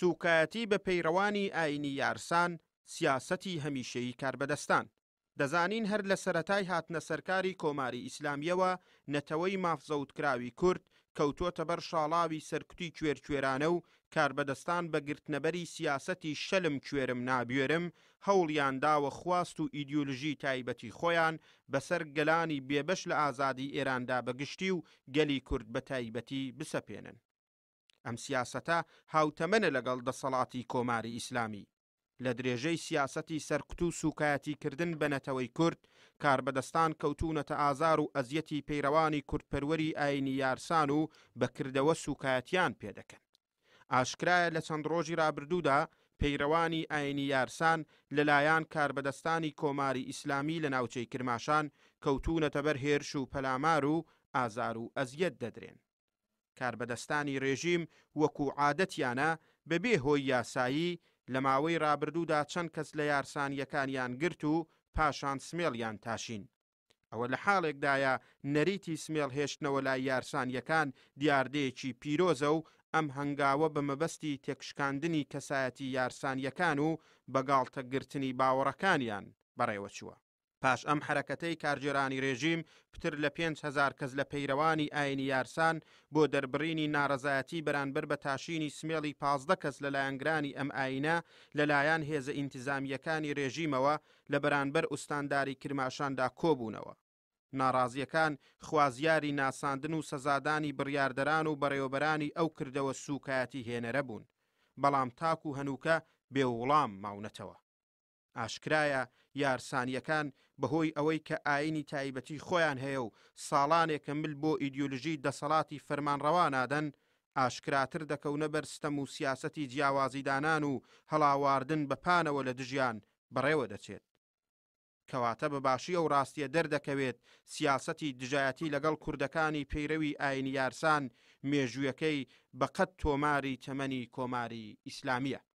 سوکایەتی بە پەیڕەوانی ئاینی یارسان سیاسەتی هەمیشەیی کاربەدەستان دەزانین هەر لە سەتای هاتنە سەرکاری کۆماری ئیسلامیەوە نەتەوەی مافزەوتکراوی کورد کەوتوتە بەر شاڵاوی سەرکوتی کوێرکوێرانە و کاربەدەستان بە گرتنەبەری سیاسەتی شەلم کوێرم نابێرم هەوڵیان داوە خواست و ئیدیۆلژی تایبەتی خۆیان بەسەر گەلانی بێبەش لە ئازادی ئێراندا بەگشتی و گەلی کورد بە تایبەتی بسەپێنن. ئەم سیاسەتە هاوتەمەنە لەگەڵ دەسەڵاتی کۆماری ئیسلامی لە درێژەی سیاسەتی سەرکوت و سوکایەتی کردن بەنەتەوەی کورد کاربەدەستان کەوتونەتە ئازار و ئەزیەتی پەیروانی کورتپەروەری ئاینی یارسان و بەکردەوە سوکایەتیان پێدەکەن ئاشکرایە لە چەند ڕۆژی رابردوودا پەیروانی ئاینی یارسان لەلایەن کاربەدەستانی کۆماری ئیسلامی لە ناوچەی کرماشان کەوتونەتە بەر هێرش و پەلامار و ئازار و ئەزیەت دەدرێن کاربەدەستانی ڕێژیم وەکو عادەتیانە بەبێ هۆی یاسایی لە ماوەی رابرردوودا چەند کەس لە یارسانیەکانیان گرت و پاشان سمێڵیان تاشین. ئەوە لە حاڵێکدایە نەریتی سمێڵ هێشتنەوە لای یارسانیەکان دیاردەیەکی پیرۆزە و ئەم هەنگاوە بە مەبەستی تێکشکاندنی کەسایەتی یارسانیەکان و بەگاڵتەگرتنی باوەڕەکانیان بەڕێوە چووە. پاش ئەم حرەکەتەی کارگێرانی رێژیم پتر لە 5هزار کەس لە پەیرەوانی ئاینی یارسان بۆ دەربڕینی ناڕەزایەتی بەرانبەر بە تاشینی سمێڵی پازدە کەس لە لایەنگرانی ئەم ئاینە لەلایەن هێزە ئینتیزامیەکانی رێژیمەوە لە بەرانبەر ئوستانداری کرماشاندا کۆبوونەوە. ناڕازیەکان خوازیاری ناساندن و سەزادانی بڕاردەران و بەڕێوبەرانی ئەو کردەوە سوکایەتی هێنەرە بوون. بەڵام تاک و هەنووکە بێوڵام ماونەتەوە. ئاشکرایە یارسانیەکان بەهۆی ئەوەی کە ئاینی تایبەتی خۆیان هەیە و ساڵانێکە مل بۆ ئیدیۆلژی دەسەڵاتی فەرمانڕەوانادەن ئاشکراتر دەکەونە بەرستەم و سیاسەتی جیاوازیدانان و هەڵاواردن بەپانەوە لە دژیان بەڕێوە دەچێت. کەواتە بەباشی ئەو ڕاستیە دەردەکەوێت سیاسەتی دژایەتی لەگەڵ کوردەکانی پەیرەوی ئاینی یارسان مێژوویەکەی بە قەت تۆماری تەمەنی کۆماری ئیسلامیە.